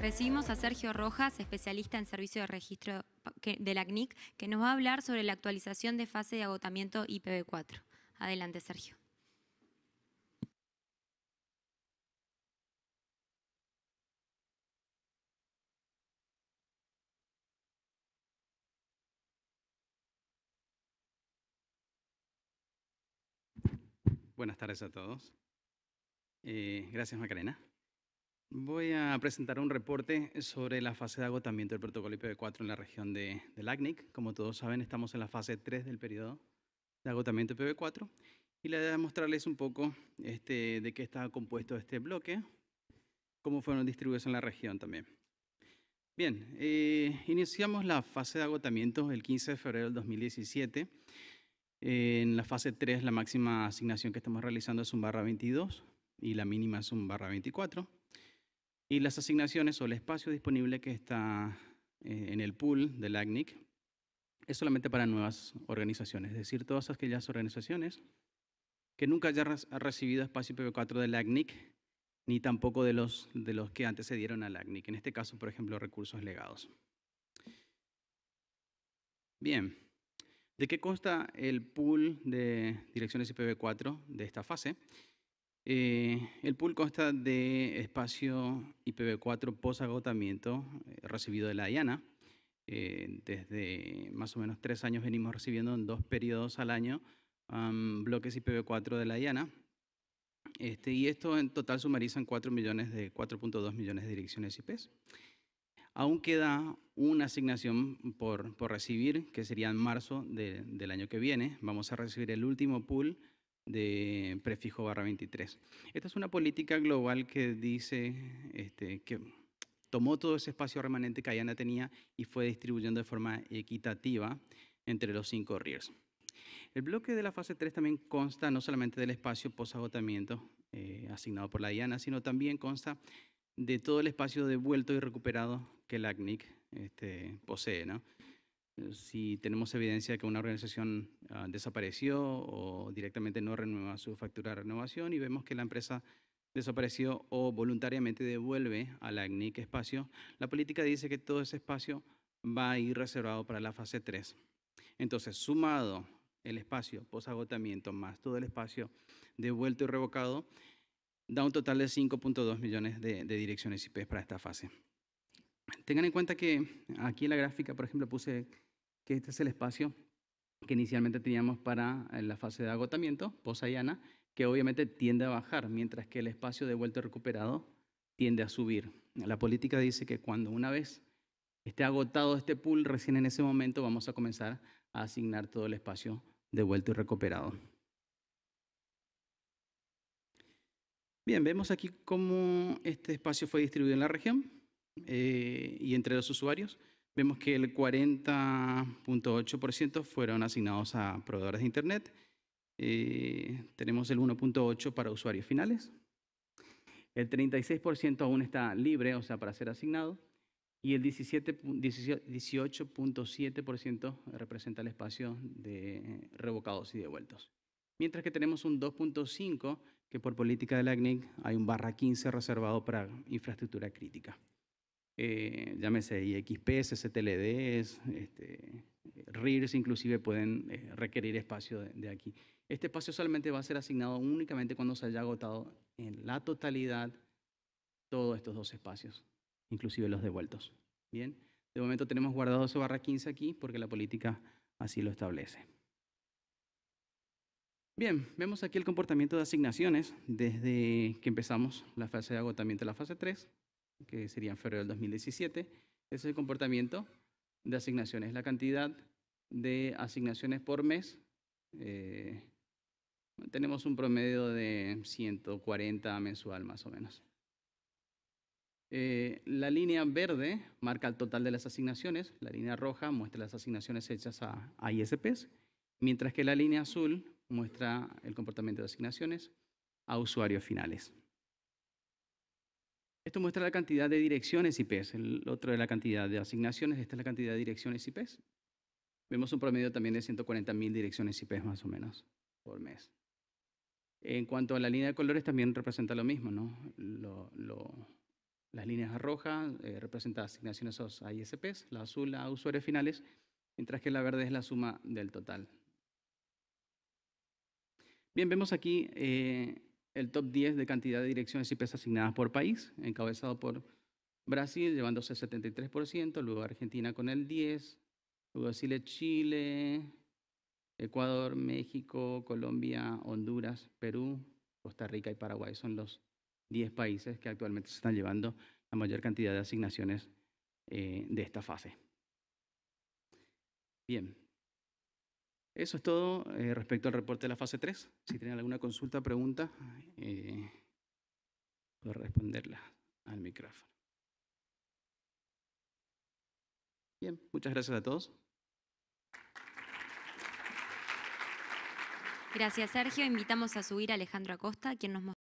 Recibimos a Sergio Rojas, especialista en servicio de registro de la CNIC, que nos va a hablar sobre la actualización de fase de agotamiento IPv4. Adelante, Sergio. Buenas tardes a todos. Eh, gracias, Macarena. Voy a presentar un reporte sobre la fase de agotamiento del protocolo IPv4 en la región de, LACNIC. Como todos saben, estamos en la fase 3 del periodo de agotamiento IPv4 y la idea es mostrarles un poco este, de qué está compuesto este bloque, cómo fueron distribuidos en la región también. Bien, eh, iniciamos la fase de agotamiento el 15 de febrero del 2017. En la fase 3, la máxima asignación que estamos realizando es un barra 22 y la mínima es un barra 24 y las asignaciones o el espacio disponible que está eh, en el pool del ACNIC es solamente para nuevas organizaciones, es decir, todas aquellas organizaciones que nunca hayan recibido espacio IPv4 del ACNIC ni tampoco de los, de los que antes se dieron al ACNIC, en este caso, por ejemplo, recursos legados. Bien, ¿de qué consta el pool de direcciones IPv4 de esta fase? Eh, el pool consta de espacio IPv4 post agotamiento eh, recibido de la IANA. Eh, desde más o menos tres años venimos recibiendo en dos periodos al año bloques IPv4 de la IANA. Este, y esto en total sumarizan 4 millones de 4.2 millones de direcciones IPs. Aún queda una asignación por, por recibir, que sería en marzo del año que viene. Vamos a recibir el último pool de prefijo barra 23. Esta es una política global que dice este, que tomó todo ese espacio remanente que Ayana tenía y fue distribuyendo de forma equitativa entre los cinco RIRs. El bloque de la fase 3 también consta no solamente del espacio posagotamiento eh, asignado por la Ayana, sino también consta de todo el espacio devuelto y recuperado que la ACNIC este, posee. ¿no? Eh, si tenemos evidencia de que una organización ah, desapareció o directamente no renueva su factura de renovación y vemos que la empresa desapareció o voluntariamente devuelve a la ACNIC espacio, la política dice que todo ese espacio va a ir reservado para la fase 3. Entonces, sumado el espacio posagotamiento más todo el espacio devuelto y revocado, da un total de 5.2 millones de, de direcciones IP para esta fase. Tengan en cuenta que aquí en la gráfica, por ejemplo, puse que este es el espacio que inicialmente teníamos para eh, la fase de agotamiento, posayana, que obviamente tiende a bajar, mientras que el espacio de y recuperado tiende a subir. La política dice que cuando una vez esté agotado este pool, recién en ese momento vamos a comenzar a asignar todo el espacio de y recuperado. Bien, vemos aquí cómo este espacio fue distribuido en la región eh, y entre los usuarios vemos que el 40.8% fueron asignados a proveedores de Internet. Eh, tenemos el 1.8% para usuarios finales. El 36% aún está libre, o sea, para ser asignado. Y el 18.7% representa el espacio de revocados y devueltos. Mientras que tenemos un 2.5% que por política de la ACNIC hay un barra 15 reservado para infraestructura crítica. Eh, llámese IXPs, STLDs, este, RIRs inclusive pueden eh, requerir espacio de, aquí. Este espacio solamente va a ser asignado únicamente cuando se haya agotado en la totalidad todos estos dos espacios, inclusive los devueltos. Bien, de momento tenemos guardado ese barra 15 aquí porque la política así lo establece. Bien, vemos aquí el comportamiento de asignaciones desde que empezamos la fase de agotamiento de la fase 3 que sería en febrero del 2017, es el comportamiento de asignaciones, la cantidad de asignaciones por mes. Eh, tenemos un promedio de 140 mensual más o menos. Eh, la línea verde marca el total de las asignaciones, la línea roja muestra las asignaciones hechas a ISPs, mientras que la línea azul muestra el comportamiento de asignaciones a usuarios finales. Esto muestra la cantidad de direcciones IPs. el otro es la cantidad de asignaciones, esta es la cantidad de direcciones IPs. Vemos un promedio también de 140.000 direcciones IPs, más o menos por mes. En cuanto a la línea de colores, también representa lo mismo, las líneas rojas eh, representan asignaciones a ISPs, la azul a usuarios finales, mientras que la verde es la suma del total. Bien, vemos aquí eh, el top 10 de cantidad de direcciones IP asignadas por país, encabezado por Brasil, llevándose el 73%, luego Argentina con el 10%, luego Chile, Chile, Ecuador, México, Colombia, Honduras, Perú, Costa Rica y Paraguay son los 10 países que actualmente se están llevando la mayor cantidad de asignaciones eh, de esta fase. Bien, eso es todo eh, respecto al reporte de la fase 3. Si tienen alguna consulta, pregunta, eh, puedo responderla al micrófono. Bien, muchas gracias a todos. Gracias, Sergio. Invitamos a subir a Alejandro Acosta, quien nos